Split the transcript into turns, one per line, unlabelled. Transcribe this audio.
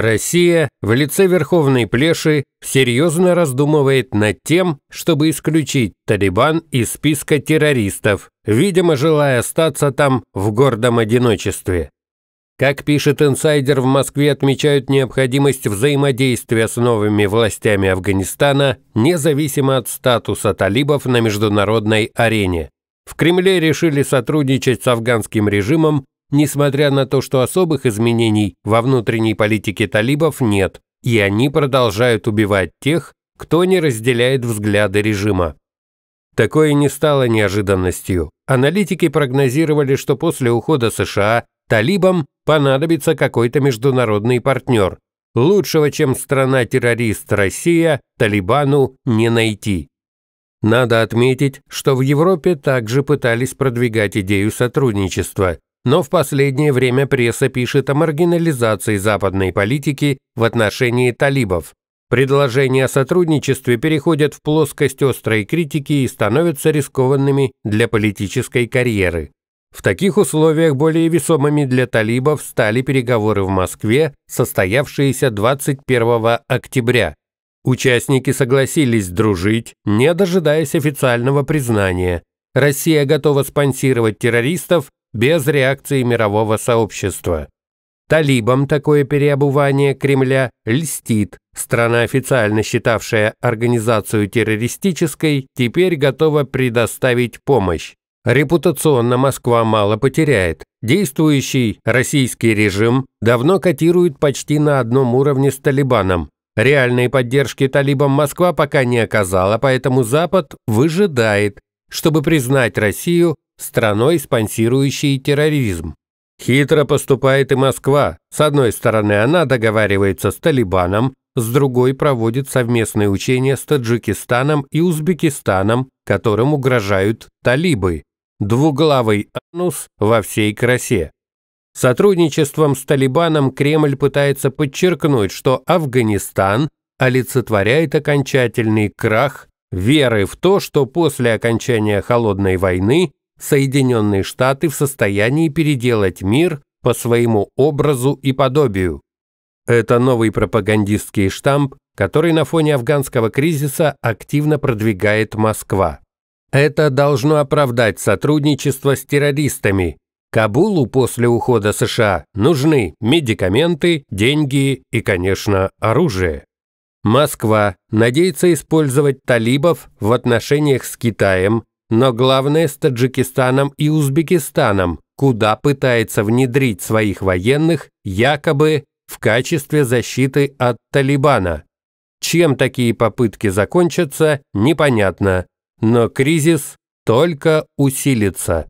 Россия в лице Верховной Плеши серьезно раздумывает над тем, чтобы исключить Талибан из списка террористов, видимо, желая остаться там в гордом одиночестве. Как пишет инсайдер, в Москве отмечают необходимость взаимодействия с новыми властями Афганистана, независимо от статуса талибов на международной арене. В Кремле решили сотрудничать с афганским режимом несмотря на то, что особых изменений во внутренней политике талибов нет, и они продолжают убивать тех, кто не разделяет взгляды режима. Такое не стало неожиданностью. Аналитики прогнозировали, что после ухода США талибам понадобится какой-то международный партнер. Лучшего, чем страна-террорист Россия, талибану не найти. Надо отметить, что в Европе также пытались продвигать идею сотрудничества но в последнее время пресса пишет о маргинализации западной политики в отношении талибов. Предложения о сотрудничестве переходят в плоскость острой критики и становятся рискованными для политической карьеры. В таких условиях более весомыми для талибов стали переговоры в Москве, состоявшиеся 21 октября. Участники согласились дружить, не дожидаясь официального признания. Россия готова спонсировать террористов, без реакции мирового сообщества. Талибам такое переобувание Кремля льстит. Страна, официально считавшая организацию террористической, теперь готова предоставить помощь. Репутационно Москва мало потеряет. Действующий российский режим давно котирует почти на одном уровне с Талибаном. Реальной поддержки талибам Москва пока не оказала, поэтому Запад выжидает, чтобы признать Россию страной, спонсирующей терроризм. Хитро поступает и Москва. С одной стороны, она договаривается с Талибаном, с другой проводит совместные учения с Таджикистаном и Узбекистаном, которым угрожают талибы. Двуглавый анус во всей красе. Сотрудничеством с Талибаном Кремль пытается подчеркнуть, что Афганистан олицетворяет окончательный крах веры в то, что после окончания Холодной войны Соединенные Штаты в состоянии переделать мир по своему образу и подобию. Это новый пропагандистский штамп, который на фоне афганского кризиса активно продвигает Москва. Это должно оправдать сотрудничество с террористами. Кабулу после ухода США нужны медикаменты, деньги и, конечно, оружие. Москва надеется использовать талибов в отношениях с Китаем, но главное с Таджикистаном и Узбекистаном, куда пытается внедрить своих военных якобы в качестве защиты от Талибана. Чем такие попытки закончатся, непонятно, но кризис только усилится.